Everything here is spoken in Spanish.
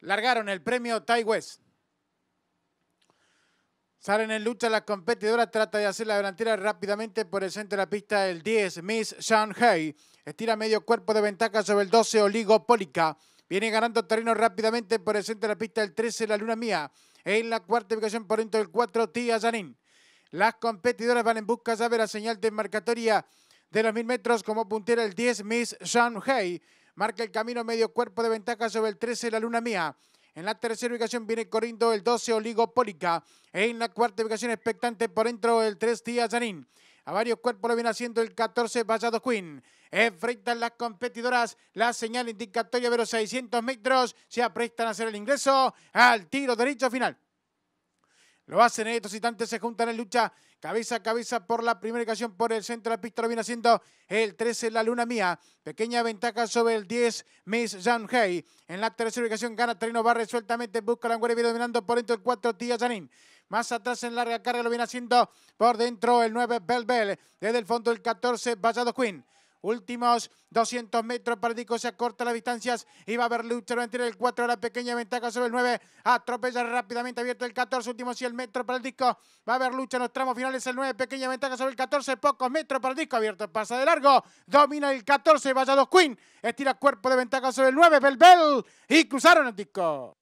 largaron el premio Taiwess. Salen en lucha las competidoras, trata de hacer la delantera rápidamente por el centro de la pista el 10, Miss Shanghai. Estira medio cuerpo de ventaja sobre el 12, Oligopólica. Viene ganando terreno rápidamente por el centro de la pista el 13, la Luna Mía. En la cuarta ubicación por dentro del 4, Tia Janin. Las competidoras van en busca de la señal de marcatoria de los 1000 metros como puntera el 10, Miss Shanghai. Marca el camino medio cuerpo de ventaja sobre el 13 la Luna Mía. En la tercera ubicación viene corriendo el 12 Oligopólica. En la cuarta ubicación expectante por dentro el 3 Tía Janín. A varios cuerpos lo viene haciendo el 14 Vallado Queen. Enfrentan las competidoras. La señal indicatoria de los 600 metros. Se aprestan a hacer el ingreso al tiro derecho final. Lo hacen estos instantes, se juntan en lucha cabeza a cabeza por la primera ocasión por el centro de la pista. Lo viene haciendo el 13, la luna mía. Pequeña ventaja sobre el 10, Miss Yanhei. En la tercera ubicación gana Trino, va resueltamente, busca la viene dominando por dentro el 4, Tía Janin. Más atrás en larga carga lo viene haciendo por dentro el 9, Bell Bell. Desde el fondo el 14, Vallado Queen. Últimos 200 metros, para el disco, se acorta las distancias y va a haber lucha entre el 4, la pequeña ventaja sobre el 9, atropella rápidamente, abierto el 14, últimos 100 metros para el disco, va a haber lucha en los tramos finales, el 9, pequeña ventaja sobre el 14, pocos metros para el disco, abierto, pasa de largo, domina el 14, vaya Dos Queen, estira cuerpo de ventaja sobre el 9, Belbel, y cruzaron el disco.